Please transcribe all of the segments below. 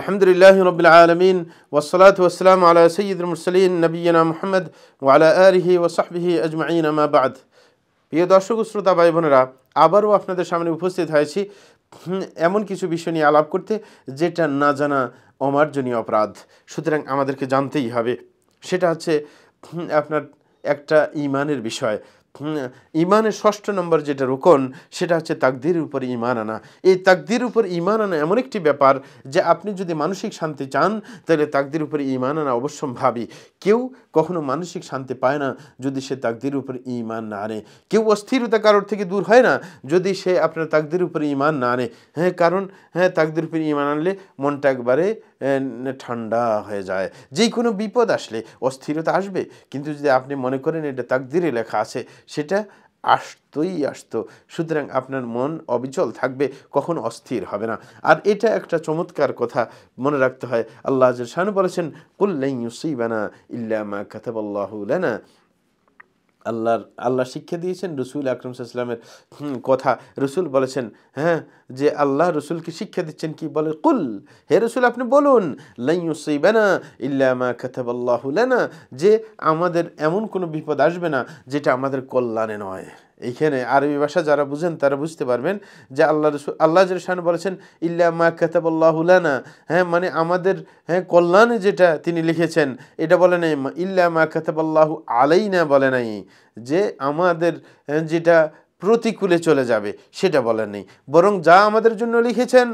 আলহামদুলিল্লাহ রবিল আলমিন ওসলাত ওসলাম আলা সঈদুল মুরসলিন নবীনা মোহাম্মদ ওয়ালা আলহি ওসাহবিহি আজমাইন আমাবাদ প্রিয় দর্শক শ্রোতা ভাই বোনেরা আবারও আপনাদের সামনে উপস্থিত হয়েছি এমন কিছু বিষয় নিয়ে আলাপ করতে যেটা না জানা অমার্জনীয় অপরাধ সুতরাং আমাদেরকে জানতেই হবে সেটা হচ্ছে আপনার একটা ইমানের বিষয় ইমানের ষষ্ঠ নম্বর যেটা রোকন সেটা হচ্ছে তাকদির উপর ইমান আনা এই তাকদির উপর ইমান আনা এমন একটি ব্যাপার যে আপনি যদি মানসিক শান্তি চান তাহলে তাকদির উপর ইমান আনা অবশ্যম্ভাবী কেউ কখনো মানসিক শান্তি পায় না যদি সে তাকদির উপর ইমান না আনে কেউ অস্থিরতা কারোর থেকে দূর হয় না যদি সে আপনার তাকদির উপর ইমান না আনে হ্যাঁ কারণ হ্যাঁ তাকদির উপর ইমান আনলে মনটা একবারে ঠান্ডা হয়ে যায় যে কোনো বিপদ আসলে অস্থিরতা আসবে কিন্তু যদি আপনি মনে করেন এটা তাকদিরে লেখা আছে সেটা আসতোই আসতো সুতরাং আপনার মন অবিচল থাকবে কখন অস্থির হবে না আর এটা একটা চমৎকার কথা মনে রাখতে হয় আল্লাহ শাহানু বলেছেন কুল্লাই ইউসিবানা ইল্লামা কাতাবাল্লাহুলানা আল্লাহর আল্লাহ শিক্ষা দিয়েছেন রসুল আকরম সাল্লামের কথা রসুল বলেছেন হ্যাঁ যে আল্লাহ রসুলকে শিক্ষা দিচ্ছেন কি বলে কুল হে রসুল আপনি বলুন লাইবেনা ইল্লামা কথাবাল্লাহুলানা যে আমাদের এমন কোনো বিপদ আসবে না যেটা আমাদের কল্যাণে নয় এইখানে আরবি ভাষা যারা বুঝেন তারা বুঝতে পারবেন যে আল্লাহ রসুল আল্লাহ জরসান বলেছেন ইল্লা মা কাতাবল্লাহুলানা হ্যাঁ মানে আমাদের হ্যাঁ কল্যাণে যেটা তিনি লিখেছেন এটা বলে নাই ইল্লা মা কাতাবল্লাহু না বলে নাই যে আমাদের হ্যাঁ, যেটা প্রতিকূলে চলে যাবে সেটা বলে নেই বরং যা আমাদের জন্য লিখেছেন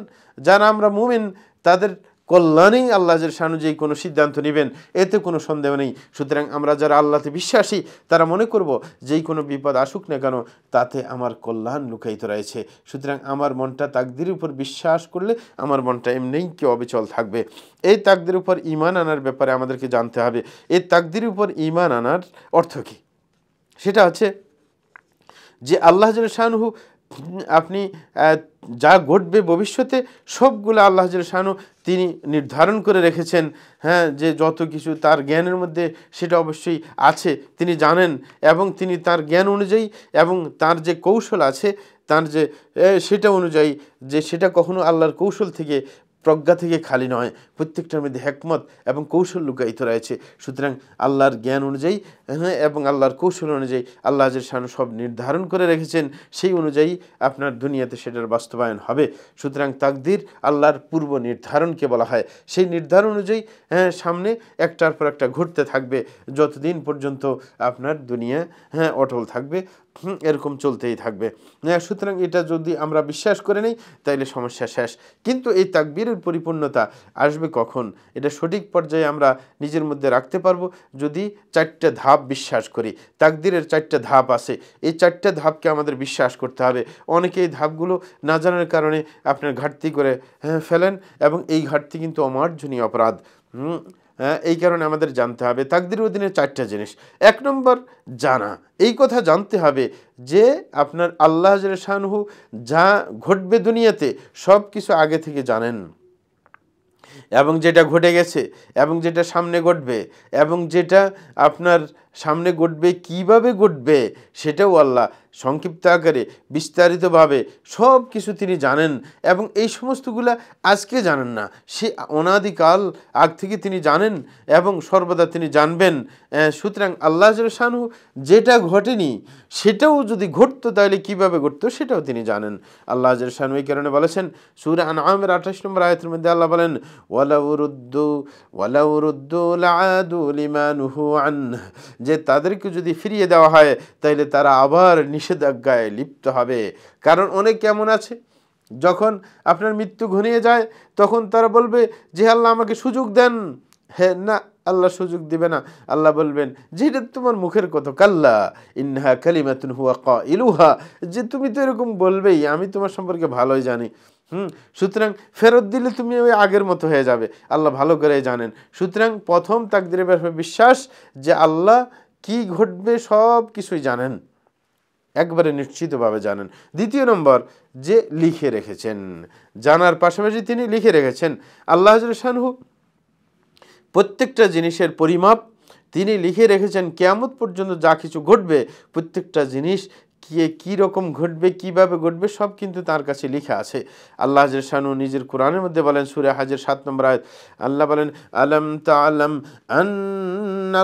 যারা আমরা মুমিন তাদের কল্যাণেই আল্লাহ সানুযায়ী কোনো সিদ্ধান্ত নেবেন এতে কোনো সন্দেহ নেই সুতরাং আমরা যারা আল্লাহতে বিশ্বাসী তারা মনে করব যেই কোনো বিপদ আসুক না কেন তাতে আমার কল্যাণ লুকায়িত রয়েছে সুতরাং আমার মনটা তাকদির উপর বিশ্বাস করলে আমার মনটা এমনিই কেউ অবিচল থাকবে এই তাকদির উপর ইমান আনার ব্যাপারে আমাদেরকে জানতে হবে এই তাকদির উপর ইমান আনার অর্থ কী সেটা হচ্ছে যে আল্লাহ শাহনুহু আপনি যা ঘটবে ভবিষ্যতে সবগুলো আল্লাহ শাহানু তিনি নির্ধারণ করে রেখেছেন হ্যাঁ যে যত কিছু তার জ্ঞানের মধ্যে সেটা অবশ্যই আছে তিনি জানেন এবং তিনি তার জ্ঞান অনুযায়ী এবং তার যে কৌশল আছে তার যে সেটা অনুযায়ী যে সেটা কখনো আল্লাহর কৌশল থেকে প্রজ্ঞা থেকে খালি নয় প্রত্যেকটার মধ্যে হ্যাকমত এবং কৌশল লুকায়িত রয়েছে সুতরাং আল্লাহর জ্ঞান অনুযায়ী হ্যাঁ এবং আল্লাহর কৌশল অনুযায়ী আল্লাহ আজের শান সব নির্ধারণ করে রেখেছেন সেই অনুযায়ী আপনার দুনিয়াতে সেটার বাস্তবায়ন হবে সুতরাং তাকদির আল্লাহর পূর্ব নির্ধারণকে বলা হয় সেই নির্ধারণ অনুযায়ী হ্যাঁ সামনে একটার পর একটা ঘটতে থাকবে যতদিন পর্যন্ত আপনার দুনিয়া হ্যাঁ অটল থাকবে এরকম চলতেই থাকবে হ্যাঁ, সুতরাং এটা যদি আমরা বিশ্বাস করে নিই তাইলে সমস্যা শেষ কিন্তু এই তাকবীরের পরিপূর্ণতা আসবে কখন এটা সঠিক পর্যায়ে আমরা নিজের মধ্যে রাখতে পারবো যদি চারটে ধাপ বিশ্বাস করি তাকদিরের চারটে ধাপ আছে এই চারটে ধাপকে আমাদের বিশ্বাস করতে হবে অনেকে এই ধাপগুলো না জানার কারণে আপনার ঘাটতি করে হ্যাঁ, ফেলেন এবং এই ঘাটতি কিন্তু অমার্জনীয় অপরাধ হ্যাঁ, এই কারণে আমাদের জানতে হবে তাকদির অধীনে চারটা জিনিস এক নম্বর জানা এই কথা জানতে হবে যে আপনার আল্লাহ শাহনহু যা ঘটবে দুনিয়াতে সব কিছু আগে থেকে জানেন এবং যেটা ঘটে গেছে এবং যেটা সামনে ঘটবে এবং যেটা আপনার সামনে ঘটবে কিভাবে ঘটবে সেটাও আল্লাহ সংক্ষিপ্ত আকারে বিস্তারিতভাবে সব কিছু তিনি জানেন এবং এই সমস্তগুলা আজকে জানেন না সে অনাদিকাল আগ থেকে তিনি জানেন এবং সর্বদা তিনি জানবেন সুতরাং আল্লাহ শাহু যেটা ঘটেনি সেটাও যদি ঘটতো তাহলে কিভাবে ঘটতো সেটাও তিনি জানেন আল্লাহ শাহু এই কারণে বলেছেন সুর আনামের আঠাশ নম্বর আয়তের মধ্যে আল্লাহ বলেন ওয়ালাউরুদ্দু ওয়ালাউরুদ্দু যে তাদেরকে যদি ফিরিয়ে দেওয়া হয় তাহলে তারা আবার নিষেধাজ্ঞায় লিপ্ত হবে কারণ অনেক কেমন আছে যখন আপনার মৃত্যু ঘনিয়ে যায় তখন তারা বলবে যে আল্লাহ আমাকে সুযোগ দেন হ্যাঁ না আল্লাহ সুযোগ দিবে না আল্লাহ বলবেন যে তোমার মুখের কথা কাল্লা ইনহা মাতুন হুয়া ক ইলুহা যে তুমি তো এরকম বলবেই আমি তোমার সম্পর্কে ভালোই জানি হুম সুতরাং ফেরত দিলে তুমি ওই আগের মতো হয়ে যাবে আল্লাহ ভালো করে জানেন সুতরাং প্রথম তাকদিরের ব্যাপারে বিশ্বাস যে আল্লাহ কি ঘটবে সব কিছুই জানেন একবারে নিশ্চিতভাবে জানেন দ্বিতীয় নম্বর যে লিখে রেখেছেন জানার পাশাপাশি তিনি লিখে রেখেছেন আল্লাহ শাহু প্রত্যেকটা জিনিসের পরিমাপ তিনি লিখে রেখেছেন কেয়ামত পর্যন্ত যা কিছু ঘটবে প্রত্যেকটা জিনিস কে কী রকম ঘটবে কিভাবে ঘটবে সব কিন্তু তার কাছে লেখা আছে আল্লাহ হাজির শানু নিজের কোরআনের মধ্যে বলেন সুরে হাজের সাত নম্বর আয়ত আল্লাহ বলেন আলম তালম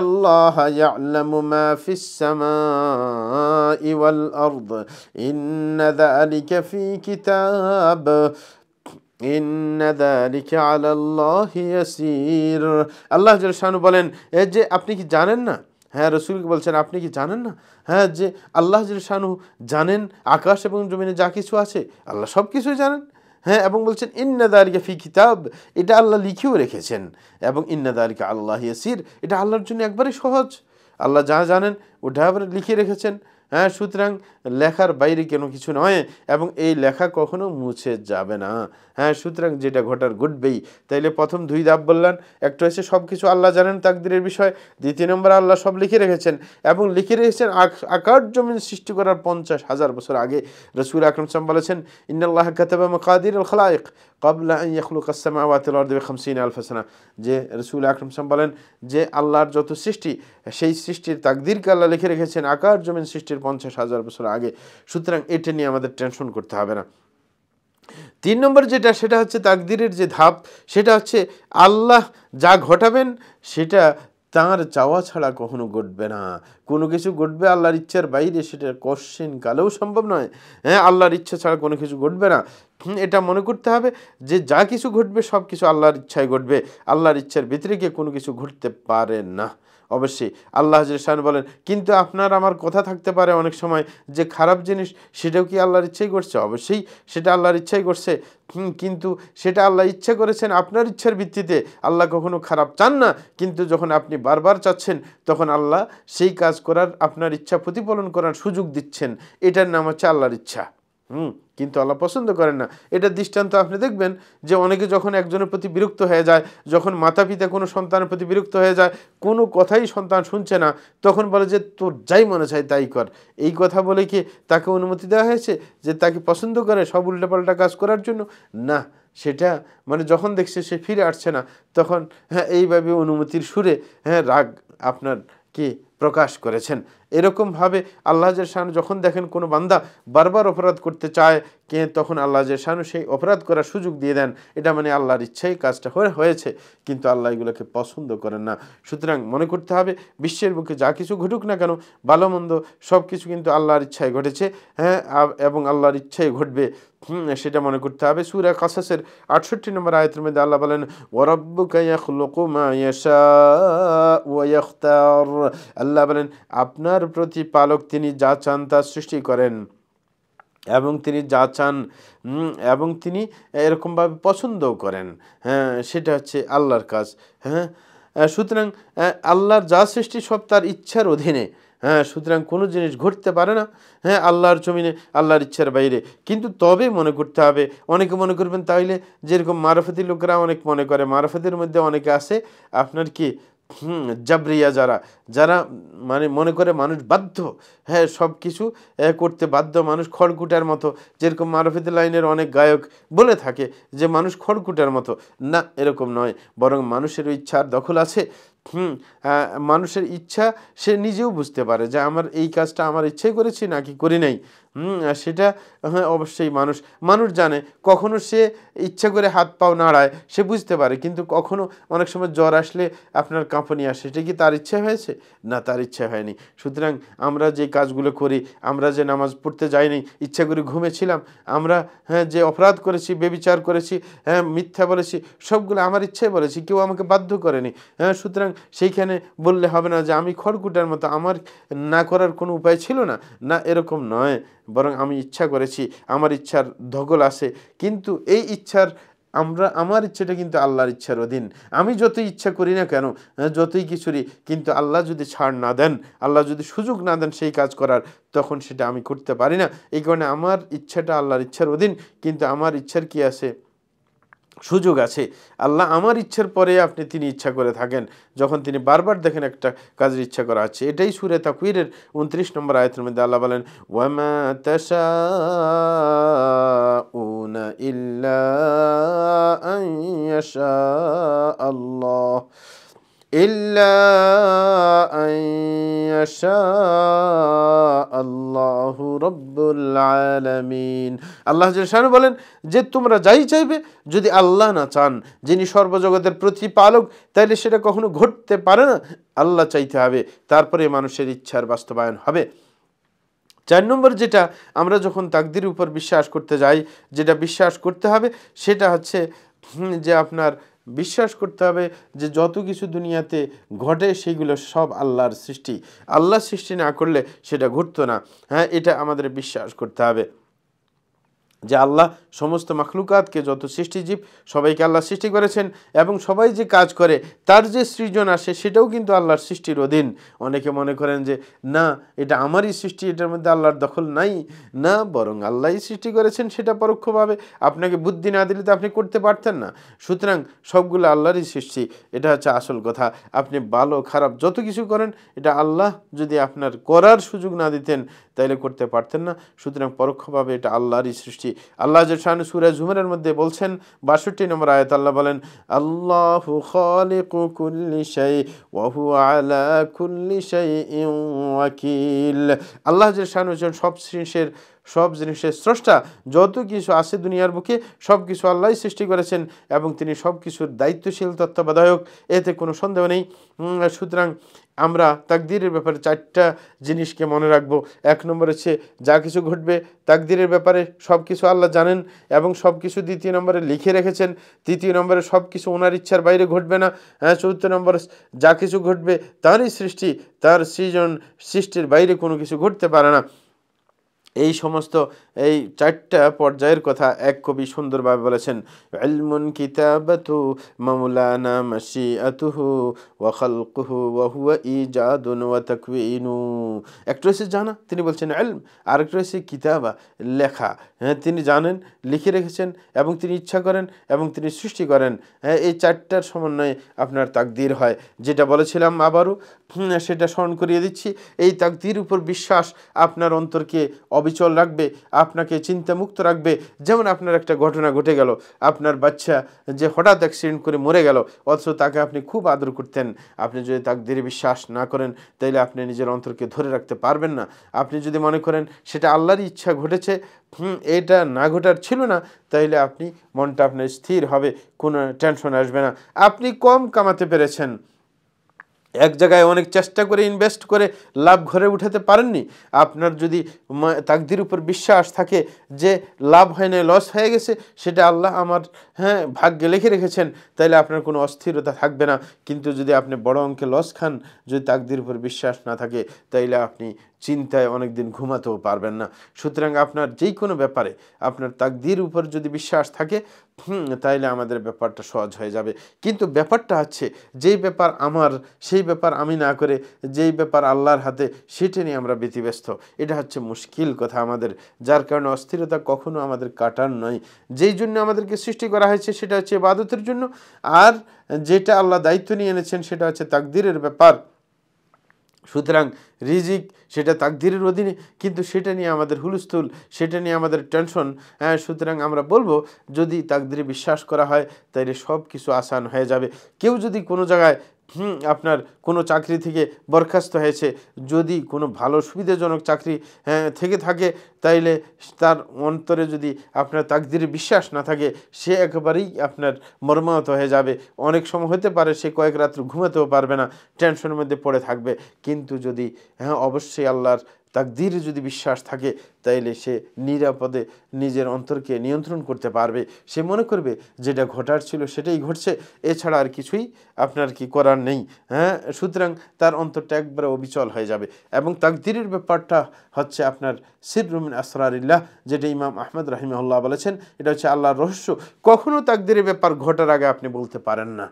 আল্লাহ ইয়ালামু মা ফিস আল্লাহ বলেন এ যে আপনি কি জানেন না হ্যাঁ রসুলকে বলছেন আপনি কি জানেন না হ্যাঁ যে আল্লাহ জানু জানেন আকাশ এবং জমিনে যা কিছু আছে আল্লাহ সব কিছুই জানেন হ্যাঁ এবং বলছেন ইন্নাদারিকা ফি কিতাব এটা আল্লাহ লিখেও রেখেছেন এবং ইন্নাদারিকা আল্লাহ ইয়াসির এটা আল্লাহর জন্য একবারে সহজ আল্লাহ যা জানেন ওটা আবার লিখে রেখেছেন হ্যাঁ সুতরাং লেখার বাইরে কোনো কিছু নয় এবং এই লেখা কখনো মুছে যাবে না হ্যাঁ সুতরাং যেটা ঘটার ঘটবেই তাইলে প্রথম দুই ধাপ বললেন একটা হচ্ছে সব কিছু আল্লাহ জানেন তাকদিরের বিষয় দ্বিতীয় নম্বর আল্লাহ সব লিখে রেখেছেন এবং লিখে রেখেছেন আকার জমিন সৃষ্টি করার পঞ্চাশ হাজার বছর আগে রসুল আকরম সাম বলেছেন ইন্নাল্লাহ কাতাবা মাদির আল খালায়েক কবলা ইয়াকুলুক আসসামাওয়াতিল অর্দে খামসিন আলফাসানা যে রসুল আকরম সাম বলেন যে আল্লাহর যত সৃষ্টি সেই সৃষ্টির তাকদিরকে আল্লাহ লিখে রেখেছেন আকার জমিন সৃষ্টির পঞ্চাশ হাজার বছর আগে সুতরাং এটা নিয়ে আমাদের টেনশন করতে হবে না তিন নম্বর যেটা সেটা হচ্ছে তাকদিরের যে ধাপ সেটা হচ্ছে আল্লাহ যা ঘটাবেন সেটা তার চাওয়া ছাড়া কখনো ঘটবে না কোনো কিছু ঘটবে আল্লাহর ইচ্ছার বাইরে সেটা কশ্চিন কালেও সম্ভব নয় হ্যাঁ আল্লাহর ইচ্ছা ছাড়া কোনো কিছু ঘটবে না এটা মনে করতে হবে যে যা কিছু ঘটবে সব কিছু আল্লাহর ইচ্ছায় ঘটবে আল্লাহর ইচ্ছার ভিতরে গিয়ে কোনো কিছু ঘটতে পারে না অবশ্যই আল্লাহ জিরশান বলেন কিন্তু আপনার আমার কথা থাকতে পারে অনেক সময় যে খারাপ জিনিস সেটাও কি আল্লাহর ইচ্ছাই করছে অবশ্যই সেটা আল্লাহর ইচ্ছাই করছে কিন্তু সেটা আল্লাহ ইচ্ছা করেছেন আপনার ইচ্ছার ভিত্তিতে আল্লাহ কখনো খারাপ চান না কিন্তু যখন আপনি বারবার চাচ্ছেন তখন আল্লাহ সেই কাজ করার আপনার ইচ্ছা প্রতিফলন করার সুযোগ দিচ্ছেন এটার নাম হচ্ছে আল্লাহর ইচ্ছা হুম কিন্তু আল্লাহ পছন্দ করেন না এটা দৃষ্টান্ত আপনি দেখবেন যে অনেকে যখন একজনের প্রতি বিরক্ত হয়ে যায় যখন মাতা পিতা কোনো সন্তানের প্রতি বিরক্ত হয়ে যায় কোনো কথাই সন্তান শুনছে না তখন বলে যে তোর যাই মনে চায় তাই কর এই কথা বলে কি তাকে অনুমতি দেওয়া হয়েছে যে তাকে পছন্দ করে সব উল্টাপাল্টা কাজ করার জন্য না সেটা মানে যখন দেখছে সে ফিরে আসছে না তখন হ্যাঁ এইভাবে অনুমতির সুরে হ্যাঁ রাগ আপনার কি প্রকাশ করেছেন এরকমভাবে আল্লাহ শাহানু যখন দেখেন কোনো বান্দা বারবার অপরাধ করতে চায় কে তখন আল্লাহ শাহানু সেই অপরাধ করার সুযোগ দিয়ে দেন এটা মানে আল্লাহর ইচ্ছাই কাজটা হয়ে হয়েছে কিন্তু আল্লাহ এগুলোকে পছন্দ করেন না সুতরাং মনে করতে হবে বিশ্বের বুকে যা কিছু ঘটুক না কেন ভালো মন্দ সব কিছু কিন্তু আল্লাহর ইচ্ছায় ঘটেছে হ্যাঁ এবং আল্লাহর ইচ্ছাই ঘটবে সেটা মনে করতে হবে সুরা কাসাসের আটষট্টি নম্বর আয়তের মধ্যে আল্লাহ বলেন ওরব্বুকাইয়াখলুকুমায়াশা ওয়াখতার আল্লাহ বলেন আপনার তার প্রতিপালক তিনি যা চান তা সৃষ্টি করেন এবং তিনি যা চান এবং তিনি এরকমভাবে পছন্দও করেন হ্যাঁ সেটা হচ্ছে আল্লাহর কাজ হ্যাঁ সুতরাং আল্লাহর যা সৃষ্টি সব তার ইচ্ছার অধীনে হ্যাঁ সুতরাং কোনো জিনিস ঘটতে পারে না হ্যাঁ আল্লাহর জমিনে আল্লাহর ইচ্ছার বাইরে কিন্তু তবে মনে করতে হবে অনেকে মনে করবেন তাইলে যেরকম মারাফতি লোকরা অনেক মনে করে মারাফতির মধ্যে অনেকে আছে আপনার কি হুম জাবরিয়া যারা যারা মানে মনে করে মানুষ বাধ্য হ্যাঁ সব কিছু করতে বাধ্য মানুষ খড়কুটার মতো যেরকম মারফিদ লাইনের অনেক গায়ক বলে থাকে যে মানুষ খড়কুটার মতো না এরকম নয় বরং মানুষের ইচ্ছার দখল আছে হুম মানুষের ইচ্ছা সে নিজেও বুঝতে পারে যে আমার এই কাজটা আমার ইচ্ছাই করেছি নাকি করি নাই সেটা হ্যাঁ অবশ্যই মানুষ মানুষ জানে কখনো সে ইচ্ছা করে হাত পাও নাড়ায় সে বুঝতে পারে কিন্তু কখনো অনেক সময় জ্বর আসলে আপনার কাঁপনি আসে সেটা কি তার ইচ্ছে হয়েছে না তার ইচ্ছা হয়নি সুতরাং আমরা যে কাজগুলো করি আমরা যে নামাজ পড়তে যাইনি ইচ্ছা করে ঘুমেছিলাম আমরা হ্যাঁ যে অপরাধ করেছি বেবিচার করেছি হ্যাঁ মিথ্যা বলেছি সবগুলো আমার ইচ্ছাই বলেছি কেউ আমাকে বাধ্য করেনি হ্যাঁ সুতরাং সেইখানে বললে হবে না যে আমি খড়কুটার মতো আমার না করার কোনো উপায় ছিল না না এরকম নয় বরং আমি ইচ্ছা করেছি আমার ইচ্ছার ধগল আসে কিন্তু এই ইচ্ছার আমরা আমার ইচ্ছাটা কিন্তু আল্লাহর ইচ্ছার অধীন আমি যতই ইচ্ছা করি না কেন যতই কিছুরই কিন্তু আল্লাহ যদি ছাড় না দেন আল্লাহ যদি সুযোগ না দেন সেই কাজ করার তখন সেটা আমি করতে পারি না এই কারণে আমার ইচ্ছাটা আল্লাহর ইচ্ছার অধীন কিন্তু আমার ইচ্ছার কি আছে সুযোগ আছে আল্লাহ আমার ইচ্ছের পরে আপনি তিনি ইচ্ছা করে থাকেন যখন তিনি বারবার দেখেন একটা কাজের ইচ্ছা করা আছে এটাই সুরে তাকুইরের উনত্রিশ নম্বর আয়তের মধ্যে আল্লাহ বলেন ওয়ামা উনা ইল্লা আল্লাহ إلا أن يشاء الله رب العالمين আল্লাহ জেলশানু বলেন যে তোমরা যাই চাইবে যদি আল্লাহ না চান যিনি সর্বজগতের প্রতিপালক তাহলে সেটা কখনো ঘটতে পারে না আল্লাহ চাইতে হবে তারপরে মানুষের ইচ্ছার বাস্তবায়ন হবে চার নম্বর যেটা আমরা যখন তাকদির উপর বিশ্বাস করতে যাই যেটা বিশ্বাস করতে হবে সেটা হচ্ছে যে আপনার বিশ্বাস করতে হবে যে যত কিছু দুনিয়াতে ঘটে সেগুলো সব আল্লাহর সৃষ্টি আল্লাহর সৃষ্টি না করলে সেটা ঘটতো না হ্যাঁ এটা আমাদের বিশ্বাস করতে হবে যে আল্লাহ সমস্ত মাখলুকাতকে যত সৃষ্টিজীব সবাইকে আল্লাহ সৃষ্টি করেছেন এবং সবাই যে কাজ করে তার যে সৃজন আসে সেটাও কিন্তু আল্লাহর সৃষ্টির অধীন অনেকে মনে করেন যে না এটা আমারই সৃষ্টি এটার মধ্যে আল্লাহর দখল নাই না বরং আল্লাহই সৃষ্টি করেছেন সেটা পরোক্ষভাবে আপনাকে বুদ্ধি না দিলে তো আপনি করতে পারতেন না সুতরাং সবগুলো আল্লাহরই সৃষ্টি এটা হচ্ছে আসল কথা আপনি ভালো খারাপ যত কিছু করেন এটা আল্লাহ যদি আপনার করার সুযোগ না দিতেন তাইলে করতে পারতেন না সুতরাং পরোক্ষভাবে এটা আল্লাহরই সৃষ্টি আল্লাহ জান সুরা জুমেরের মধ্যে বলছেন বাষট্টি নম্বর আয়াত আল্লাহ বলেন আল্লাহ আল্লাহ হচ্ছেন সব জিনিসের সব জিনিসের স্রষ্টা যত কিছু আছে দুনিয়ার বুকে সব কিছু আল্লাহ সৃষ্টি করেছেন এবং তিনি সব কিছুর দায়িত্বশীল তত্ত্বাবধায়ক এতে কোনো সন্দেহ নেই সুতরাং আমরা তাকদিরের ব্যাপারে চারটা জিনিসকে মনে রাখবো এক নম্বর হচ্ছে যা কিছু ঘটবে তাকদিরের ব্যাপারে সব কিছু আল্লাহ জানেন এবং সব কিছু দ্বিতীয় নম্বরে লিখে রেখেছেন তৃতীয় নম্বরে সব কিছু ওনার ইচ্ছার বাইরে ঘটবে না হ্যাঁ চতুর্থ নম্বর যা কিছু ঘটবে তারই সৃষ্টি তার সৃজন সৃষ্টির বাইরে কোনো কিছু ঘটতে পারে না এই সমস্ত এই চারটা পর্যায়ের কথা এক কবি সুন্দরভাবে বলেছেন ইলমুন কিতাবাতু মামুলানা মাশিআতুহু ওয়া খালকুহু ওয়া হুয়া ইজাদুন ওয়া তাকওয়িনু একটা রয়েছে জানা তিনি বলছেন ইলম আরেকটা রয়েছে কিতাবা লেখা হ্যাঁ তিনি জানেন লিখে রেখেছেন এবং তিনি ইচ্ছা করেন এবং তিনি সৃষ্টি করেন হ্যাঁ এই চারটার সমন্বয়ে আপনার তাকদির হয় যেটা বলেছিলাম আবারও হ্যাঁ, সেটা স্মরণ করিয়ে দিচ্ছি এই তাকদির উপর বিশ্বাস আপনার অন্তরকে অবিচল রাখবে আপনাকে চিন্তামুক্ত রাখবে যেমন আপনার একটা ঘটনা ঘটে গেল আপনার বাচ্চা যে হঠাৎ অ্যাক্সিডেন্ট করে মরে গেল অথচ তাকে আপনি খুব আদর করতেন আপনি যদি দৃঢ় বিশ্বাস না করেন তাইলে আপনি নিজের অন্তরকে ধরে রাখতে পারবেন না আপনি যদি মনে করেন সেটা আল্লাহরই ইচ্ছা ঘটেছে হুম এটা না ঘটার ছিল না তাইলে আপনি মনটা আপনার স্থির হবে কোনো টেনশন আসবে না আপনি কম কামাতে পেরেছেন এক জায়গায় অনেক চেষ্টা করে ইনভেস্ট করে লাভ ঘরে উঠাতে পারেননি আপনার যদি তাকদির উপর বিশ্বাস থাকে যে লাভ হয় না লস হয়ে গেছে সেটা আল্লাহ আমার হ্যাঁ ভাগ্যে লিখে রেখেছেন তাহলে আপনার কোনো অস্থিরতা থাকবে না কিন্তু যদি আপনি বড় অঙ্কে লস খান যদি তাকদির উপর বিশ্বাস না থাকে তাইলে আপনি চিন্তায় অনেকদিন ঘুমাতেও পারবেন না সুতরাং আপনার যে কোনো ব্যাপারে আপনার তাকদির উপর যদি বিশ্বাস থাকে তাইলে আমাদের ব্যাপারটা সহজ হয়ে যাবে কিন্তু ব্যাপারটা হচ্ছে যেই ব্যাপার আমার সেই ব্যাপার আমি না করে যেই ব্যাপার আল্লাহর হাতে সেটা নিয়ে আমরা ব্যতিব্যস্ত এটা হচ্ছে মুশকিল কথা আমাদের যার কারণে অস্থিরতা কখনো আমাদের কাটার নয় যেই জন্য আমাদেরকে সৃষ্টি করা হয়েছে সেটা হচ্ছে বাদতের জন্য আর যেটা আল্লাহ দায়িত্ব নিয়ে এনেছেন সেটা হচ্ছে তাকদিরের ব্যাপার সুতরাং রিজিক সেটা তাকদিরের অধীনে কিন্তু সেটা নিয়ে আমাদের হুলস্থুল সেটা নিয়ে আমাদের টেনশন হ্যাঁ সুতরাং আমরা বলবো যদি তাকদিরে বিশ্বাস করা হয় তাহলে সব কিছু আসান হয়ে যাবে কেউ যদি কোনো জায়গায় হুম আপনার কোনো চাকরি থেকে বরখাস্ত হয়েছে যদি কোনো ভালো সুবিধাজনক চাকরি হ্যাঁ, থেকে থাকে তাইলে তার অন্তরে যদি আপনার তাকদির বিশ্বাস না থাকে সে একেবারেই আপনার মর্মাহত হয়ে যাবে অনেক সময় হতে পারে সে কয়েক রাত্র ঘুমাতেও পারবে না টেনশনের মধ্যে পড়ে থাকবে কিন্তু যদি হ্যাঁ অবশ্যই আল্লাহর তাকদিরে যদি বিশ্বাস থাকে তাইলে সে নিরাপদে নিজের অন্তরকে নিয়ন্ত্রণ করতে পারবে সে মনে করবে যেটা ঘটার ছিল সেটাই ঘটছে এছাড়া আর কিছুই আপনার কি করার নেই হ্যাঁ সুতরাং তার অন্তরটা একবারে অবিচল হয়ে যাবে এবং তাকদিরের ব্যাপারটা হচ্ছে আপনার সিররুমিন আসরারিল্লাহ যেটা ইমাম আহমদ রাহিমহল্লাহ বলেছেন এটা হচ্ছে আল্লাহর রহস্য কখনও তাকদিরের ব্যাপার ঘটার আগে আপনি বলতে পারেন না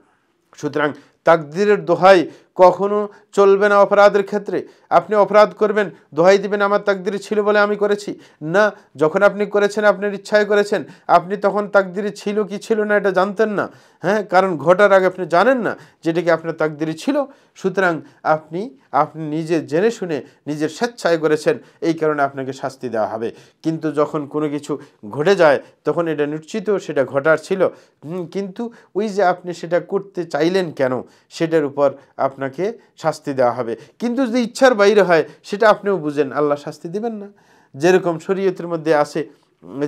সুতরাং তাকদিরের দোহাই কখনো চলবে না অপরাধের ক্ষেত্রে আপনি অপরাধ করবেন দোহাই দিবেন আমার তাকদির ছিল বলে আমি করেছি না যখন আপনি করেছেন আপনার ইচ্ছায় করেছেন আপনি তখন তাকদির ছিল কি ছিল না এটা জানতেন না হ্যাঁ কারণ ঘটার আগে আপনি জানেন না কি আপনার তাকদির ছিল সুতরাং আপনি আপনি নিজে জেনে শুনে নিজের স্বেচ্ছায় করেছেন এই কারণে আপনাকে শাস্তি দেওয়া হবে কিন্তু যখন কোনো কিছু ঘটে যায় তখন এটা নিশ্চিত সেটা ঘটার ছিল কিন্তু ওই যে আপনি সেটা করতে চাইলেন কেন সেটার উপর আপনাকে শাস্তি দেওয়া হবে কিন্তু যদি ইচ্ছার বাইরে হয় সেটা আপনিও বুঝেন আল্লাহ শাস্তি দিবেন না যেরকম শরীয়তের মধ্যে আছে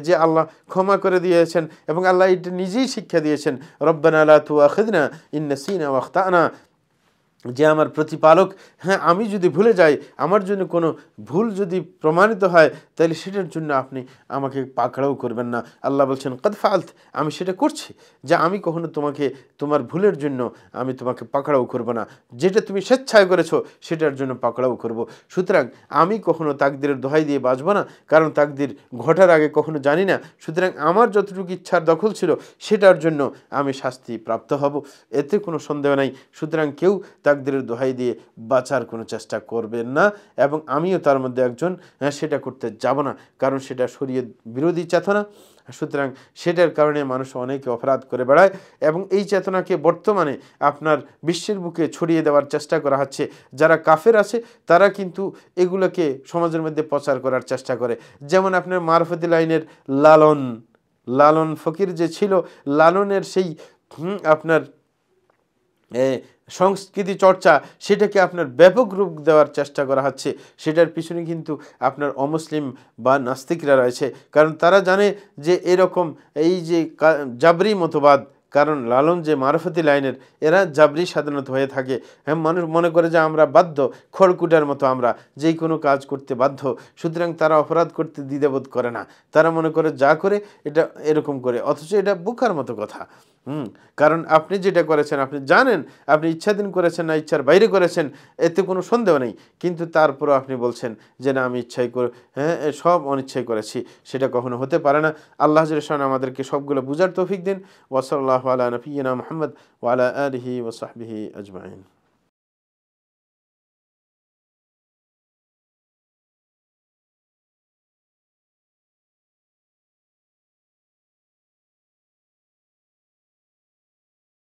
যে আল্লাহ ক্ষমা করে দিয়েছেন এবং আল্লাহ এটা নিজেই শিক্ষা দিয়েছেন রব্বানা আল্লাহ তু আখিদনা ইন্না সিনা ওয়াক্তানা যে আমার প্রতিপালক হ্যাঁ আমি যদি ভুলে যাই আমার জন্য কোনো ভুল যদি প্রমাণিত হয় তাহলে সেটার জন্য আপনি আমাকে পাকড়াও করবেন না আল্লাহ বলছেন কদ আমি সেটা করছি যে আমি কখনো তোমাকে তোমার ভুলের জন্য আমি তোমাকে পাকড়াও করব না যেটা তুমি স্বেচ্ছায় করেছো সেটার জন্য পাকড়াও করব। সুতরাং আমি কখনো তাকদিরের দোহাই দিয়ে বাঁচব না কারণ তাকদির ঘটার আগে কখনো জানি না সুতরাং আমার যতটুকু ইচ্ছার দখল ছিল সেটার জন্য আমি শাস্তি প্রাপ্ত হব এতে কোনো সন্দেহ নাই সুতরাং কেউ তা তাকদিরের দোহাই দিয়ে বাঁচার কোনো চেষ্টা করবেন না এবং আমিও তার মধ্যে একজন হ্যাঁ, সেটা করতে যাব না কারণ সেটা সরিয়ে বিরোধী চেতনা সুতরাং সেটার কারণে মানুষ অনেকে অপরাধ করে বেড়ায় এবং এই চেতনাকে বর্তমানে আপনার বিশ্বের বুকে ছড়িয়ে দেওয়ার চেষ্টা করা হচ্ছে যারা কাফের আছে তারা কিন্তু এগুলোকে সমাজের মধ্যে প্রচার করার চেষ্টা করে যেমন আপনার মারফতি লাইনের লালন লালন ফকির যে ছিল লালনের সেই আপনার সংস্কৃতি চর্চা সেটাকে আপনার ব্যাপক রূপ দেওয়ার চেষ্টা করা হচ্ছে সেটার পিছনে কিন্তু আপনার অমুসলিম বা নাস্তিকরা রয়েছে কারণ তারা জানে যে এরকম এই যে জাবরি মতবাদ কারণ লালন যে মারফতি লাইনের এরা জাবরি সাধারণত হয়ে থাকে হ্যাঁ মানুষ মনে করে যে আমরা বাধ্য খড়কুটার মতো আমরা যে কোনো কাজ করতে বাধ্য সুতরাং তারা অপরাধ করতে দ্বিধাবোধ করে না তারা মনে করে যা করে এটা এরকম করে অথচ এটা বোকার মতো কথা হুম কারণ আপনি যেটা করেছেন আপনি জানেন আপনি ইচ্ছাধীন করেছেন না ইচ্ছার বাইরে করেছেন এতে কোনো সন্দেহ নেই কিন্তু তারপরও আপনি বলছেন যে না আমি ইচ্ছাই করে হ্যাঁ সব অনিচ্ছাই করেছি সেটা কখনো হতে পারে না আল্লাহ জরসান আমাদেরকে সবগুলো বুঝার তৌফিক দিন ওয়াসাল্লাহ আলা নফিয়া মোহাম্মদ ওয়ালা আলহি ওসাহবিহি আজমাইন